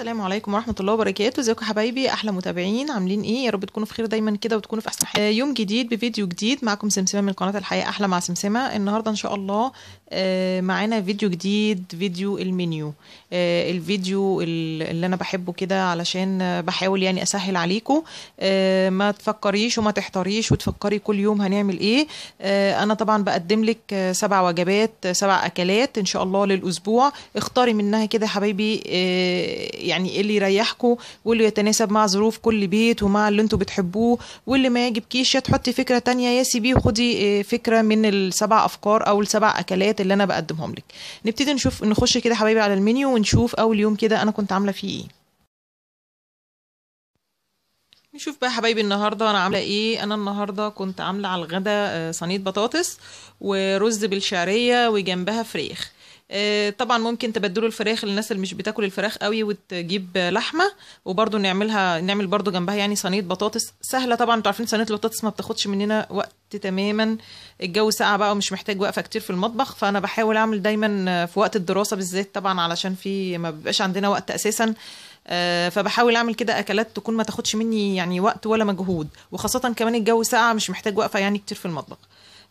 السلام عليكم ورحمه الله وبركاته ازيكم حبايبي احلى متابعين عاملين ايه يا رب تكونوا في خير دايما كده وتكونوا في احسن حال آه، يوم جديد بفيديو جديد معاكم سمسمه من قناه الحياه احلى مع سمسمه النهارده ان شاء الله آه، معانا فيديو جديد فيديو المنيو آه، الفيديو اللي انا بحبه كده علشان بحاول يعني اسهل عليكم آه، ما تفكريش وما تحتاريش وتفكري كل يوم هنعمل ايه آه، انا طبعا بقدم لك سبع وجبات سبع اكلات ان شاء الله للاسبوع اختاري منها كده يا حبايبي يعني إيه اللي يريحكم واللي يتناسب مع ظروف كل بيت ومع اللي انتوا بتحبوه واللي ما يعجبكيش تحطي فكره تانية يا سيبي وخدي فكره من السبع افكار او السبع اكلات اللي انا بقدمهم لك نبتدي نشوف نخش كده حبايبي على المنيو ونشوف اول يوم كده انا كنت عامله فيه ايه نشوف بقى حبايبي النهارده انا عامله ايه انا النهارده كنت عامله على الغدا آه، صينيه بطاطس ورز بالشعريه وجنبها فريخ آه، طبعا ممكن تبدلوا الفراخ للناس اللي مش بتاكل الفراخ قوي وتجيب لحمه وبرده نعملها نعمل برده جنبها يعني صينيه بطاطس سهله طبعا انتوا عارفين صينيه البطاطس ما بتاخدش مننا وقت تماما الجو ساقع بقى ومش محتاج وقفه كتير في المطبخ فانا بحاول اعمل دايما في وقت الدراسه بالذات طبعا علشان في ما بيبقاش عندنا وقت اساسا آه، فبحاول اعمل كده اكلات تكون ما تاخدش مني يعني وقت ولا مجهود وخاصه كمان الجو ساقع مش محتاج وقفه يعني كتير في المطبخ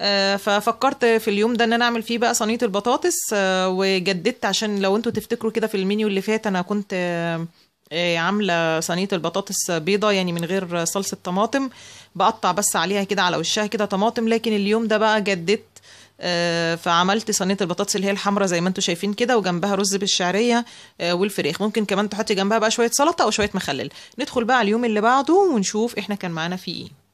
آه، ففكرت في اليوم ده ان انا اعمل فيه بقى صينيه البطاطس آه، وجددت عشان لو انتوا تفتكروا كده في المنيو اللي فات انا كنت آه، عامله صينيه البطاطس بيضه يعني من غير صلصه طماطم بقطع بس عليها كده على وشها كده طماطم لكن اليوم ده بقى جددت فعملت صينيه البطاطس اللي هي الحمراء زي ما انتم شايفين كده وجنبها رز بالشعريه والفريخ ممكن كمان تحطي جنبها بقى شويه سلطه او شويه مخلل ندخل بقى اليوم اللي بعده ونشوف احنا كان معانا فيه ايه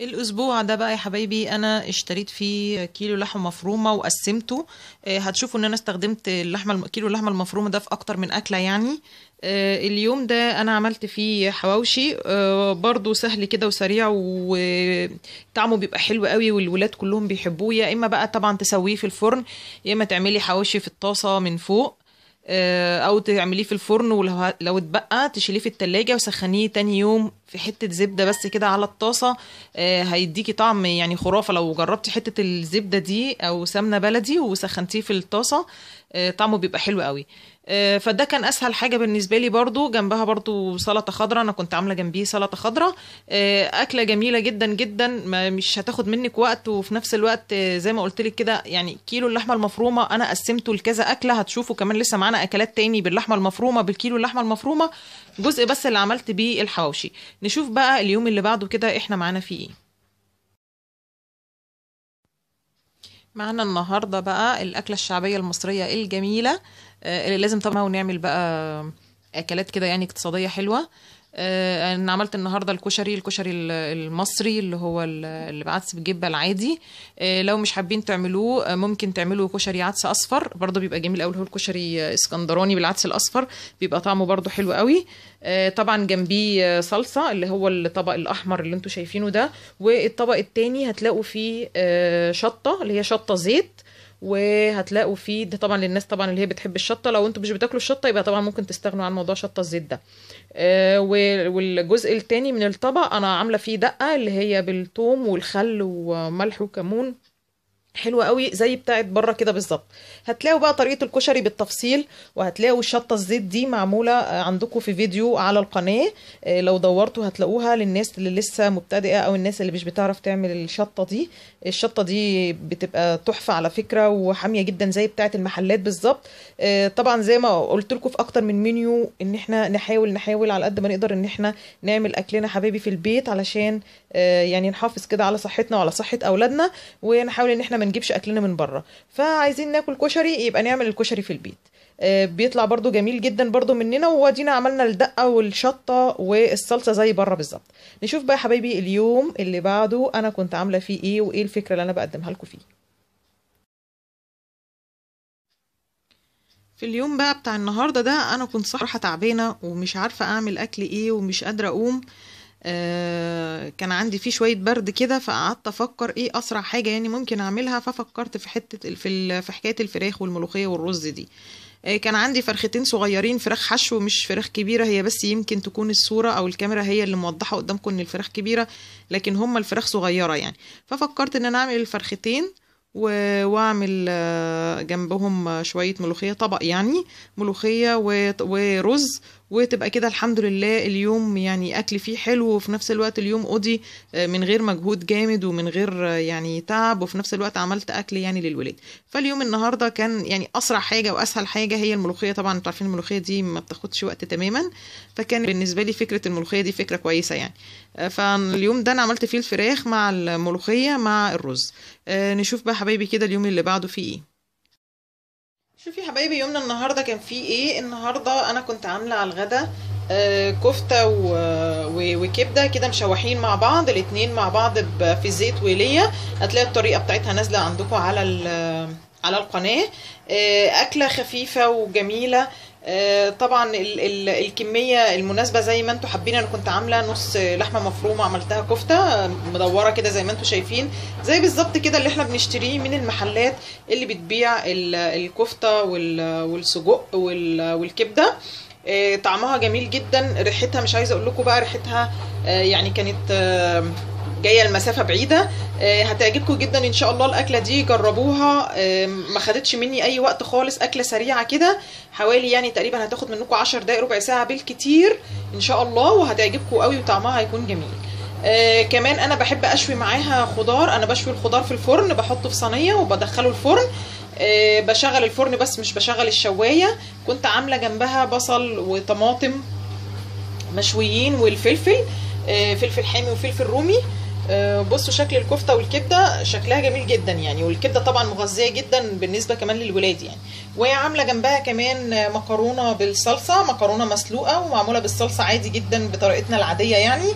الاسبوع ده بقى يا حبايبي انا اشتريت فيه كيلو لحمه مفرومه وقسمته آه، هتشوفوا ان انا استخدمت اللحمه كيلو اللحمه المفرومه ده في اكتر من اكله يعني آه، اليوم ده انا عملت فيه حواوشي آه، برضو سهل كده وسريع وطعمه بيبقى حلو قوي والولاد كلهم بيحبوه يا اما بقى طبعا تسويه في الفرن يا اما تعملي حواوشي في الطاسه من فوق آه، او تعمليه في الفرن ولو لو اتبقى تشيليه في التلاجة وسخنيه تاني يوم في حتة زبدة بس كده على الطاسة آه، هيديكي طعم يعني خرافة لو جربتي حتة الزبدة دي او سمنة بلدي وسخنتيه في الطاسة آه، طعمه بيبقى حلو قوي آه، فده كان اسهل حاجه بالنسبه لي برضو جنبها برضو سلطه خضراء انا كنت عامله جنبيه سلطه خضراء آه، اكله جميله جدا جدا مش هتاخد منك وقت وفي نفس الوقت زي ما قلت لك كده يعني كيلو اللحمه المفرومه انا قسمته لكذا اكله هتشوفوا كمان لسه معانا اكلات تاني باللحمه المفرومه بالكيلو اللحمه المفرومه جزء بس اللي عملت بيه الحواوشي نشوف بقى اليوم اللي بعده كده احنا معانا فيه ايه معنا النهاردة بقى الأكلة الشعبية المصرية الجميلة آه، اللي لازم طبعا ونعمل بقى أكلات كده يعني اقتصادية حلوة آه، انا عملت النهارده الكشري الكشري المصري اللي هو اللي بعدس بالجبه العادي آه، لو مش حابين تعملوه آه، ممكن تعملوا كشري عدس اصفر برضه بيبقى جميل قوي هو الكشري اسكندراني بالعدس الاصفر بيبقى طعمه برضه حلو قوي طبعا جنبيه صلصه اللي هو الطبق الاحمر اللي انتم شايفينه ده والطبق الثاني هتلاقوا فيه شطه اللي هي شطه زيت وهتلاقوا فيه ده طبعا للناس طبعا اللي هي بتحب الشطه لو انتوا مش بتاكلوا الشطه يبقى طبعا ممكن تستغنوا عن موضوع شطه الزيت ده آه، والجزء التاني من الطبق انا عامله فيه دقه اللي هي بالثوم والخل وملح وكمون حلوه قوي زي بتاعه بره كده بالظبط هتلاقوا بقى طريقه الكشري بالتفصيل وهتلاقوا الشطه الزيت دي معموله عندكم في فيديو على القناه آه، لو دورتوا هتلاقوها للناس اللي لسه مبتدئه او الناس اللي مش بتعرف تعمل الشطه دي الشطه دي بتبقى تحفه على فكره وحاميه جدا زي بتاعه المحلات بالظبط آه، طبعا زي ما قلت لكم في اكتر من منيو ان احنا نحاول نحاول على قد ما نقدر ان احنا نعمل اكلنا حبايبي في البيت علشان آه، يعني نحافظ كده على صحتنا وعلى صحه اولادنا ونحاول ان احنا نجيبش اكلنا من بره فعايزين ناكل كشري يبقى نعمل الكشري في البيت آه، بيطلع برضو جميل جدا برضو مننا وادينا عملنا الدقه والشطه والصلصه زي بره بالظبط نشوف بقى يا حبايبي اليوم اللي بعده انا كنت عامله فيه ايه وايه الفكره اللي انا بقدمها لكم فيه في اليوم بقى بتاع النهارده ده انا كنت صراحه تعبانه ومش عارفه اعمل اكل ايه ومش قادره اقوم آه، كان عندي فيه شويه برد كده فقعدت افكر ايه اسرع حاجه يعني ممكن اعملها ففكرت في حته في في حكايه الفراخ والملوخيه والرز دي آه، كان عندي فرختين صغيرين فراخ حشو مش فراخ كبيرة هي بس يمكن تكون الصورة أو الكاميرا هي اللي موضحة قدامكم إن الفراخ كبيرة لكن هما الفراخ صغيرة يعني ففكرت إن أنا أعمل الفرختين واعمل آه، جنبهم شويه ملوخيه طبق يعني ملوخيه ورز وتبقى كده الحمد لله اليوم يعني اكل فيه حلو وفي نفس الوقت اليوم قضي آه، من غير مجهود جامد ومن غير آه، يعني تعب وفي نفس الوقت عملت اكل يعني للولاد فاليوم النهارده كان يعني اسرع حاجه واسهل حاجه هي الملوخيه طبعا انتوا عارفين الملوخيه دي ما بتاخدش وقت تماما فكان بالنسبه لي فكره الملوخيه دي فكره كويسه يعني آه، فاليوم ده انا عملت فيه الفراخ مع الملوخيه مع الرز نشوف بقى حبايبي كده اليوم اللي بعده فيه ايه شوفي يا حبايبي يومنا النهارده كان فيه ايه النهارده انا كنت عامله على الغدا آه، كفته و... وكبده كده مشوحين مع بعض الاتنين مع بعض في زيت وليه هتلاقي الطريقه بتاعتها نازله عندكم على على القناه آه، اكله خفيفه وجميله آه، طبعا ال ال الكميه المناسبه زي ما انتم حابين انا كنت عامله نص لحمه مفرومه عملتها كفته مدوره كده زي ما انتم شايفين زي بالظبط كده اللي احنا بنشتريه من المحلات اللي بتبيع الكفته والسجق والكبده آه، طعمها جميل جدا ريحتها مش عايزه اقول لكم بقى ريحتها آه، يعني كانت جايه المسافه بعيده آه، هتعجبكم جدا ان شاء الله الاكله دي جربوها ما خدتش مني اي وقت خالص اكله سريعه كده حوالي يعني تقريبا هتاخد منكم 10 دقائق ربع ساعه بالكتير ان شاء الله وهتعجبكم قوي وطعمها هيكون جميل آه كمان انا بحب اشوي معاها خضار انا بشوي الخضار في الفرن بحطه في صينيه وبدخله الفرن آه بشغل الفرن بس مش بشغل الشوايه كنت عامله جنبها بصل وطماطم مشويين والفلفل آه فلفل حامي وفلفل رومي آه آه، بصوا شكل الكفته والكبده شكلها جميل جدا يعني والكبده طبعا مغذيه جدا بالنسبه كمان للولاد يعني وعامله جنبها كمان مكرونه بالصلصه مكرونه مسلوقه ومعموله بالصلصه عادي جدا بطريقتنا العاديه يعني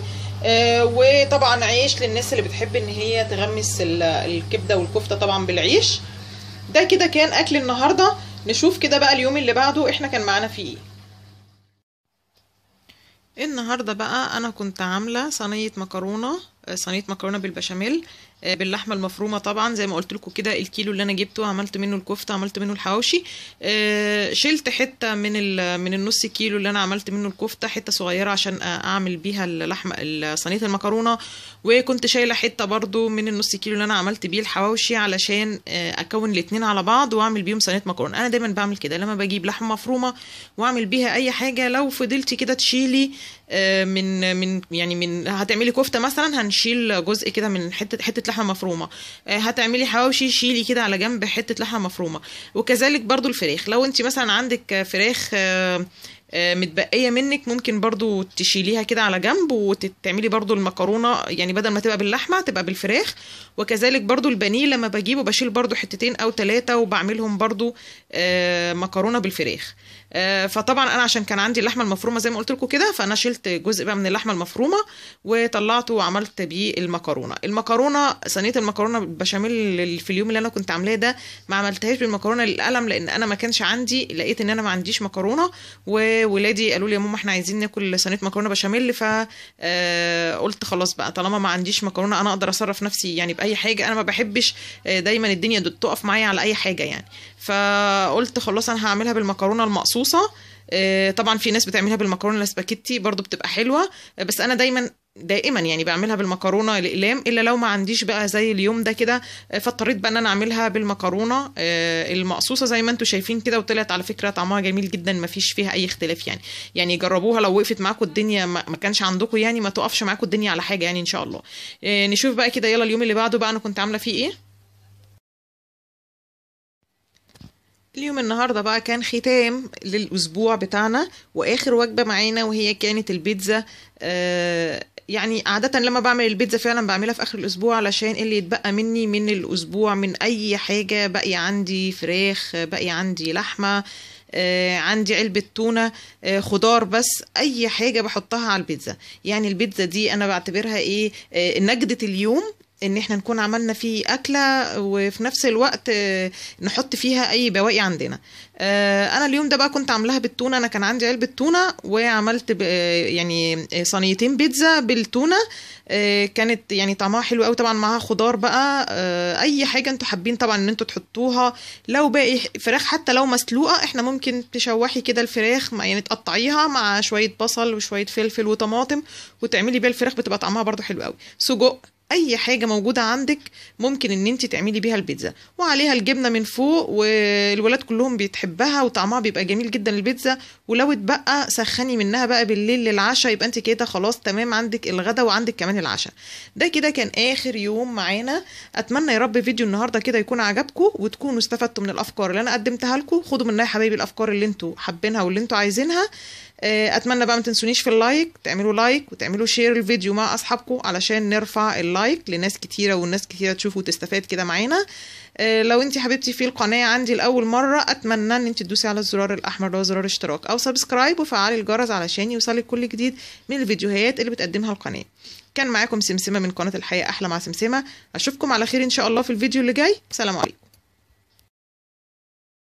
آه، وطبعا عيش للناس اللي بتحب ان هي تغمس الكبده والكفته طبعا بالعيش ده كده كان اكل النهارده نشوف كده بقى اليوم اللي بعده احنا كان معانا فيه ايه النهارده بقى انا كنت عامله صينيه مكرونه صينيه مكرونه بالبشاميل آه، باللحمه المفرومه طبعا زي ما قلت لكم كده الكيلو اللي انا جبته عملت منه الكفته عملت منه الحواوشي آه، شلت حته من من النص كيلو اللي انا عملت منه الكفته حته صغيره عشان اعمل بيها اللحمه صينيه المكرونه وكنت شايله حته برده من النص كيلو اللي انا عملت بيه الحواوشي علشان آه، اكون الاثنين على بعض واعمل بيهم صينيه مكرونه انا دايما بعمل كده لما بجيب لحمه مفرومه واعمل بيها اي حاجه لو فضلتي كده تشيلي من من يعني من هتعملي كفته مثلا هنشيل جزء كده من حته حته لحمه مفرومه آه، هتعملي حواوشي شيلي كده على جنب حته لحمه مفرومه وكذلك برضو الفراخ لو انت مثلا عندك فراخ آه، آه، متبقيه منك ممكن برضو تشيليها كده على جنب وتعملي برضو المكرونه يعني بدل ما تبقى باللحمه تبقى بالفراخ وكذلك برضو البانيه لما بجيبه بشيل برضو حتتين او ثلاثه وبعملهم برضو آه، مكرونه بالفراخ آه، فطبعا انا عشان كان عندي اللحمه المفرومه زي ما قلت لكم كده فانا شلت جزء بقى من اللحمه المفرومه وطلعته وعملت بيه المكرونه المكرونه صينيه المكرونه بالبشاميل في اليوم اللي انا كنت عاملاه ده ما عملتهاش بالمكرونه للقلم لان انا ما كانش عندي لقيت ان انا ما عنديش مكرونه و ولادي قالوا لي يا ماما احنا عايزين ناكل صينيه مكرونه بشاميل فقلت آه، خلاص بقى طالما ما عنديش مكرونه انا اقدر اصرف نفسي يعني باي حاجه انا ما بحبش آه، دايما الدنيا تقف معايا على اي حاجه يعني فقلت خلاص انا هعملها بالمكرونه المقصوصه آه، طبعا في ناس بتعملها بالمكرونه الاسباجيتي برضو بتبقى حلوه آه، بس انا دايما دائما يعني بعملها بالمكرونه الاقلام الا لو ما عنديش بقى زي اليوم ده كده آه، فاضطريت بقى ان انا اعملها بالمكرونه المقصوصه زي ما انتم شايفين كده وطلعت على فكره طعمها جميل جدا ما فيش فيها اي اختلاف يعني يعني جربوها لو وقفت معاكم الدنيا ما كانش عندكم يعني ما توقفش معاكم الدنيا على حاجه يعني ان شاء الله نشوف بقى كده يلا اليوم اللي بعده بقى انا كنت عامله فيه ايه اليوم النهاردة بقى كان ختام للأسبوع بتاعنا وآخر وجبة معانا وهي كانت البيتزا آه، يعني عادة لما بعمل البيتزا فعلا بعملها في آخر الأسبوع علشان اللي يتبقى مني من الأسبوع من أي حاجة باقي عندي فراخ باقي عندي لحمة آه عندي علبة تونة آه خضار بس أي حاجة بحطها على البيتزا يعني البيتزا دي أنا بعتبرها إيه آه نجدة اليوم ان احنا نكون عملنا فيه اكله وفي نفس الوقت آه، نحط فيها اي بواقي عندنا آه، انا اليوم ده بقى كنت عاملاها بالتونه انا كان عندي علبه تونه وعملت آه، يعني صينيتين بيتزا بالتونه كانت يعني طعمها حلو قوي طبعا معاها خضار بقى اي حاجه انتوا حابين طبعا ان انتوا تحطوها لو باقي فراخ حتى لو مسلوقه احنا ممكن تشوحي كده الفراخ يعني تقطعيها مع شويه بصل وشويه فلفل وطماطم وتعملي بيها الفراخ بتبقى طعمها برده حلو قوي سجق اي حاجه موجوده عندك ممكن ان انت تعملي بيها البيتزا وعليها الجبنه من فوق والولاد كلهم بتحبها وطعمها بيبقى جميل جدا البيتزا ولو اتبقى سخني منها بقى بالليل للعشاء يبقى انت كده خلاص تمام عندك الغدا وعندك كمان العشاء ده كده كان اخر يوم معانا اتمنى يا رب فيديو النهارده كده يكون عجبكم وتكونوا استفدتوا من الافكار اللي انا قدمتها لكم خدوا منها يا حبايبي الافكار اللي انتوا حابينها واللي انتوا عايزينها آه، اتمنى بقى ما تنسونيش في اللايك تعملوا لايك وتعملوا شير الفيديو مع اصحابكم علشان نرفع اللايك لناس كتيره والناس كتيره تشوف وتستفاد كده معانا آه، لو انت حبيبتي في القناه عندي لاول مره اتمنى ان انت تدوسي على الزرار الاحمر اللي هو زرار اشتراك او سبسكرايب وفعلي الجرس علشان يوصلك كل جديد من الفيديوهات اللي بتقدمها القناه كان معاكم سمسمه من قناه الحياه احلى مع سمسمه اشوفكم على خير ان شاء الله في الفيديو اللي جاي سلام عليكم